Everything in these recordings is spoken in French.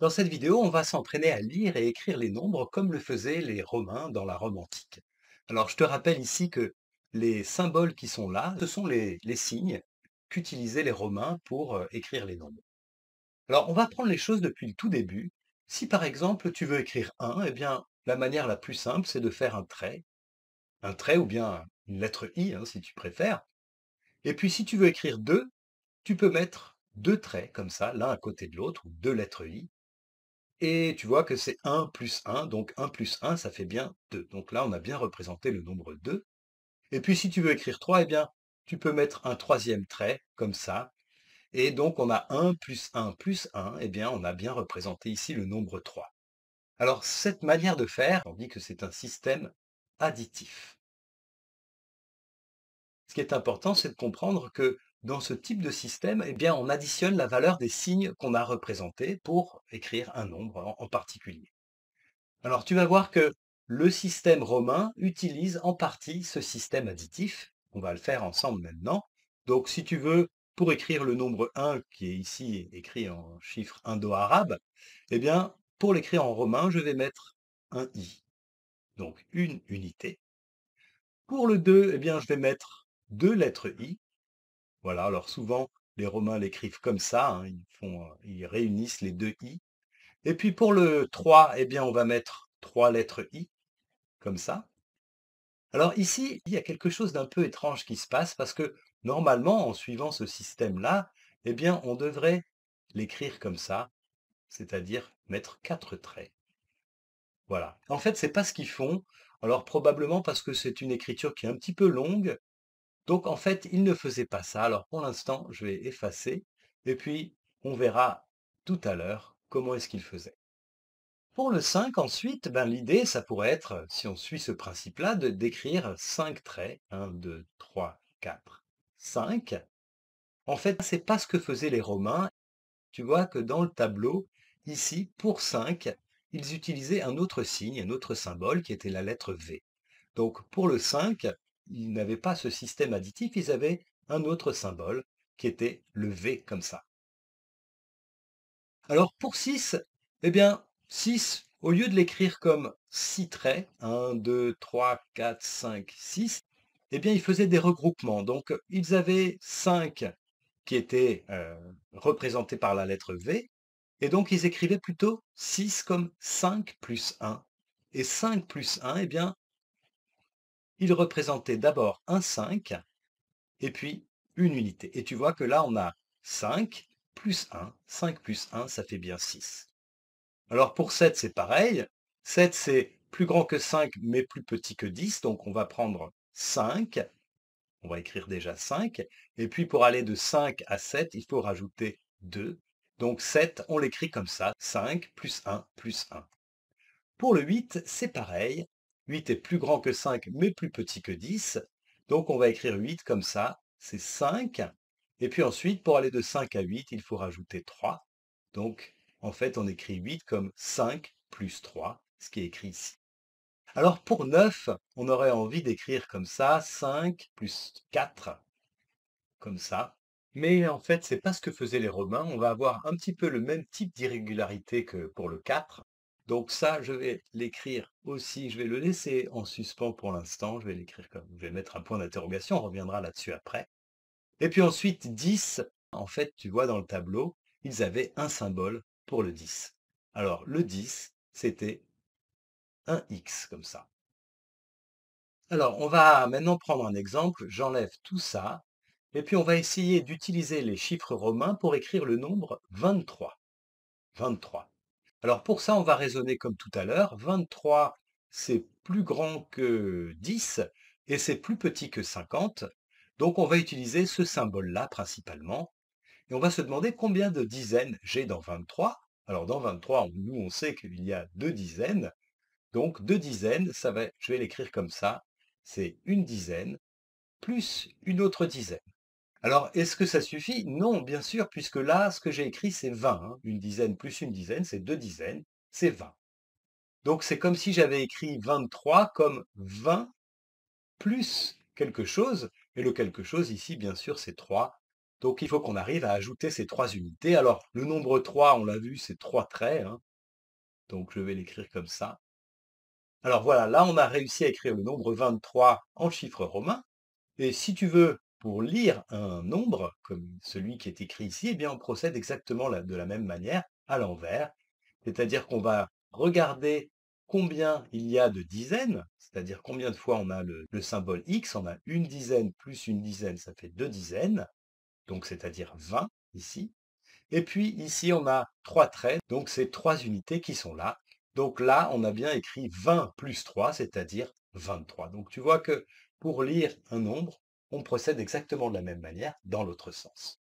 Dans cette vidéo, on va s'entraîner à lire et écrire les nombres comme le faisaient les Romains dans la Rome antique. Alors je te rappelle ici que les symboles qui sont là, ce sont les, signes qu'utilisaient les Romains pour euh, écrire les nombres. Alors on va prendre les choses depuis le tout début. Si par exemple tu veux écrire 1, eh bien la manière la plus simple c'est de faire un trait, un trait ou bien une lettre I hein, si tu préfères. Et puis si tu veux écrire 2, tu peux mettre deux traits comme ça, l'un à côté de l'autre, ou deux lettres I. Et tu vois que c'est 1 plus 1, donc 1 plus 1, ça fait bien 2. Donc là, on a bien représenté le nombre 2. Et puis si tu veux écrire 3, eh tu peux mettre un troisième trait, comme ça. Et donc on a 1 plus 1 plus 1, et eh bien, on a bien représenté ici le nombre 3. Alors cette manière de faire, on dit que c'est un système additif. Ce qui est important, c'est de comprendre que dans ce type de système, eh bien, on additionne la valeur des signes qu'on a représentés pour écrire un nombre en particulier. Alors tu vas voir que le système romain utilise en partie ce système additif. On va le faire ensemble maintenant. Donc si tu veux, pour écrire le nombre 1 qui est ici écrit en chiffre indo-arabe, eh bien, pour l'écrire en romain, je vais mettre un i. Donc une unité. Pour le 2, eh bien, je vais mettre deux lettres i. Voilà, alors souvent, les Romains l'écrivent comme ça, hein, ils font, euh, ils réunissent les deux i. Et puis pour le 3, eh bien, on va mettre trois lettres i, comme ça. Alors ici, il y a quelque chose d'un peu étrange qui se passe parce que normalement, en suivant ce système-là, eh bien, on devrait l'écrire comme ça, c'est-à-dire mettre quatre traits. Voilà. En fait, ce n'est pas ce qu'ils font. Alors probablement parce que c'est une écriture qui est un petit peu longue donc en fait, il ne faisait pas ça. Alors pour l'instant, je vais effacer et puis on verra tout à l'heure comment est-ce qu'il faisait. Pour le 5, ensuite, ben, l'idée, ça pourrait être, si on suit ce principe-là, de décrire 5 traits. 1, 2, 3, 4, 5. En fait, c'est pas ce que faisaient les Romains. Tu vois que dans le tableau, ici, pour 5, ils utilisaient un autre signe, un autre symbole qui était la lettre V. Donc pour le 5, ils n'avaient pas ce système additif, ils avaient un autre symbole qui était le V comme ça. Alors pour 6, eh bien 6, au lieu de l'écrire comme 6 traits, 1, 2, 3, 4, 5, 6, eh bien ils faisaient des regroupements. Donc ils avaient 5 qui étaient euh, représentés par la lettre V, et donc ils écrivaient plutôt 6 comme 5 plus 1. Et 5 plus 1, eh bien il représentait d'abord un 5 et puis une unité. Et tu vois que là, on a 5 plus 1. 5 plus 1, ça fait bien 6. Alors pour 7, c'est pareil. 7, c'est plus grand que 5, mais plus petit que 10. Donc on va prendre 5. On va écrire déjà 5. Et puis pour aller de 5 à 7, il faut rajouter 2. Donc 7, on l'écrit comme ça. 5 plus 1 plus 1. Pour le 8, c'est pareil. 8 est plus grand que 5, mais plus petit que 10. Donc on va écrire 8 comme ça, c'est 5. Et puis ensuite, pour aller de 5 à 8, il faut rajouter 3. Donc en fait, on écrit 8 comme 5 plus 3, ce qui est écrit ici. Alors pour 9, on aurait envie d'écrire comme ça, 5 plus 4, comme ça. Mais en fait, ce n'est pas ce que faisaient les Romains. On va avoir un petit peu le même type d'irrégularité que pour le 4. Donc ça, je vais l'écrire aussi, je vais le laisser en suspens pour l'instant, je vais l'écrire comme, je vais mettre un point d'interrogation, on reviendra là-dessus après. Et puis ensuite, 10, en fait, tu vois dans le tableau, ils avaient un symbole pour le 10. Alors le 10, c'était un X comme ça. Alors on va maintenant prendre un exemple, j'enlève tout ça, et puis on va essayer d'utiliser les chiffres romains pour écrire le nombre 23. 23. Alors pour ça, on va raisonner comme tout à l'heure. 23, c'est plus grand que 10 et c'est plus petit que 50. Donc on va utiliser ce symbole-là principalement. Et on va se demander combien de dizaines j'ai dans 23. Alors dans 23, nous on sait qu'il y a deux dizaines. Donc deux dizaines, je vais l'écrire comme ça. C'est une dizaine plus une autre dizaine. Alors, est-ce que ça suffit Non, bien sûr, puisque là, ce que j'ai écrit, c'est 20. Hein. Une dizaine plus une dizaine, c'est deux dizaines, c'est 20. Donc, c'est comme si j'avais écrit 23 comme 20 plus quelque chose. Et le quelque chose ici, bien sûr, c'est 3. Donc, il faut qu'on arrive à ajouter ces trois unités. Alors, le nombre 3, on l'a vu, c'est trois traits. Hein. Donc, je vais l'écrire comme ça. Alors voilà, là, on a réussi à écrire le nombre 23 en chiffres romains. Et si tu veux pour lire un nombre, comme celui qui est écrit ici, eh bien, on procède exactement de la même manière, à l'envers. C'est-à-dire qu'on va regarder combien il y a de dizaines, c'est-à-dire combien de fois on a le, le, symbole X, on a une dizaine plus une dizaine, ça fait deux dizaines, donc c'est-à-dire 20 ici. Et puis ici, on a trois traits, donc c'est trois unités qui sont là. Donc là, on a bien écrit 20 plus 3, c'est-à-dire 23. Donc tu vois que pour lire un nombre, on procède exactement de la même manière dans l'autre sens.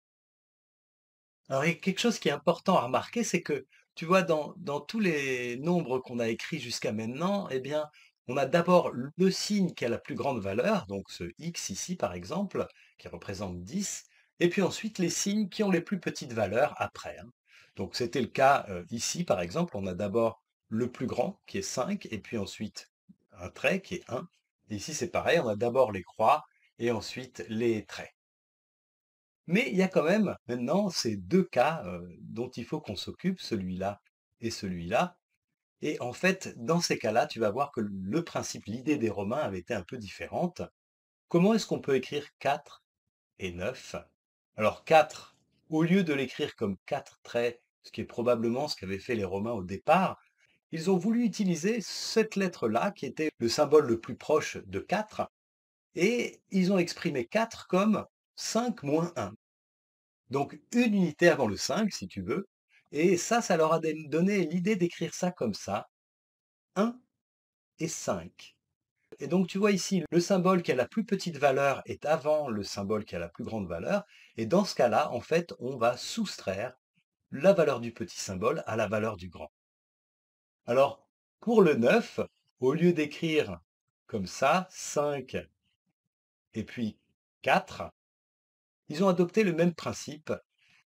Alors, quelque chose qui est important à remarquer, c'est que, tu vois, dans, tous les nombres qu'on a écrits jusqu'à maintenant, eh bien, on a d'abord le signe qui a la plus grande valeur, donc ce x ici par exemple, qui représente 10, et puis ensuite les signes qui ont les plus petites valeurs après. Hein. Donc c'était le cas euh, ici par exemple, on a d'abord le plus grand qui est 5, et puis ensuite un trait qui est 1. ici c'est pareil, on a d'abord les croix, et ensuite les traits. Mais il y a quand même maintenant ces deux cas euh, dont il faut qu'on s'occupe, celui-là et celui-là. Et en fait, dans ces cas-là, tu vas voir que le principe, l'idée des Romains avait été un peu différente. Comment est-ce qu'on peut écrire 4 et 9 Alors 4, au lieu de l'écrire comme quatre traits, ce qui est probablement ce qu'avaient fait les Romains au départ, ils ont voulu utiliser cette lettre-là, qui était le symbole le plus proche de 4, et ils ont exprimé 4 comme 5 moins 1. Donc une unité avant le 5, si tu veux. Et ça, ça leur a donné l'idée d'écrire ça comme ça. 1 et 5. Et donc tu vois ici, le symbole qui a la plus petite valeur est avant le symbole qui a la plus grande valeur. Et dans ce cas-là, en fait, on va soustraire la valeur du petit symbole à la valeur du grand. Alors, pour le 9, au lieu d'écrire comme ça, 5 et puis 4, ils ont adopté le même principe.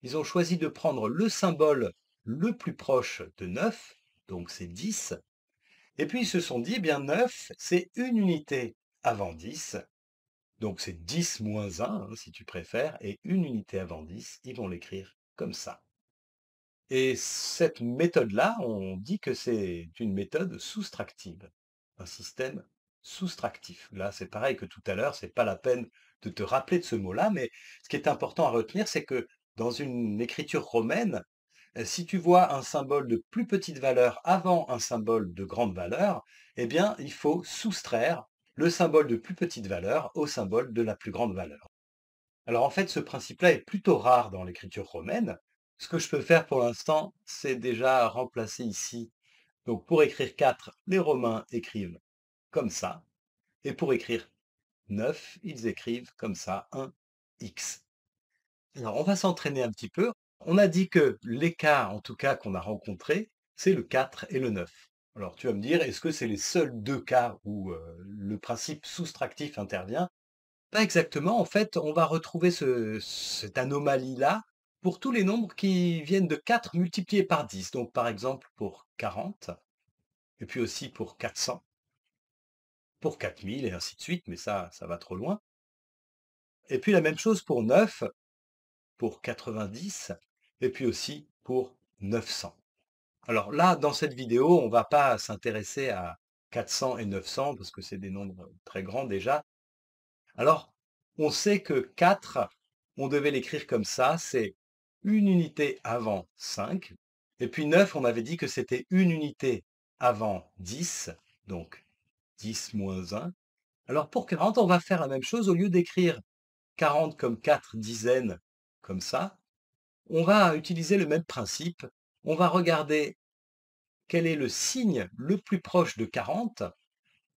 Ils ont choisi de prendre le symbole le plus proche de 9, donc c'est 10. Et puis ils se sont dit, eh bien 9, c'est une unité avant 10. Donc c'est 10 moins 1, hein, si tu préfères, et une unité avant 10, ils vont l'écrire comme ça. Et cette méthode-là, on dit que c'est une méthode soustractive, un système soustractif. Là, c'est pareil que tout à l'heure, c'est pas la peine de te rappeler de ce mot-là, mais ce qui est important à retenir, c'est que dans une écriture romaine, euh, si tu vois un symbole de plus petite valeur avant un symbole de grande valeur, eh bien, il faut soustraire le symbole de plus petite valeur au symbole de la plus grande valeur. Alors en fait, ce principe-là est plutôt rare dans l'écriture romaine. Ce que je peux faire pour l'instant, c'est déjà remplacer ici. Donc pour écrire 4, les Romains écrivent comme ça. Et pour écrire 9, ils écrivent comme ça un X. Alors on va s'entraîner un petit peu. On a dit que l'écart, en tout cas, qu'on a rencontré, c'est le 4 et le 9. Alors tu vas me dire, est-ce que c'est les seuls deux cas où euh, le principe soustractif intervient Pas exactement. En fait, on va retrouver cette anomalie-là pour tous les nombres qui viennent de 4 multipliés par 10. Donc par exemple pour 40, et puis aussi pour 400, pour 4000 et ainsi de suite, mais ça, ça va trop loin. Et puis la même chose pour 9, pour 90, et puis aussi pour 900. Alors là, dans cette vidéo, on ne va pas s'intéresser à 400 et 900, parce que c'est des nombres très grands déjà. Alors, on sait que 4, on devait l'écrire comme ça, c'est une unité avant 5, et puis 9, on avait dit que c'était une unité avant 10, donc 10 moins 1. Alors pour 40, on va faire la même chose. Au lieu d'écrire 40 comme 4 dizaines, comme ça, on va utiliser le même principe. On va regarder quel est le signe le plus proche de 40.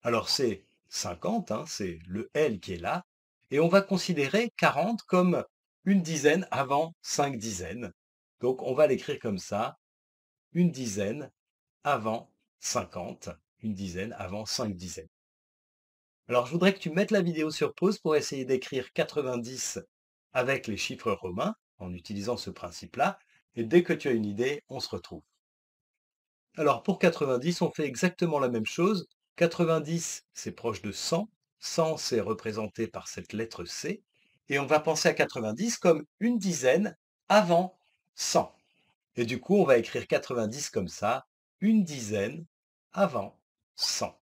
Alors c'est 50, hein, c'est le L qui est là. Et on va considérer 40 comme une dizaine avant 5 dizaines. Donc on va l'écrire comme ça, une dizaine avant 50 une dizaine, avant cinq dizaines. Alors je voudrais que tu mettes la vidéo sur pause pour essayer d'écrire 90 avec les chiffres romains, en utilisant ce principe-là, et dès que tu as une idée, on se retrouve. Alors pour 90, on fait exactement la même chose. 90, c'est proche de 100. 100, c'est représenté par cette lettre C. Et on va penser à 90 comme une dizaine avant 100. Et du coup, on va écrire 90 comme ça, une dizaine avant 100.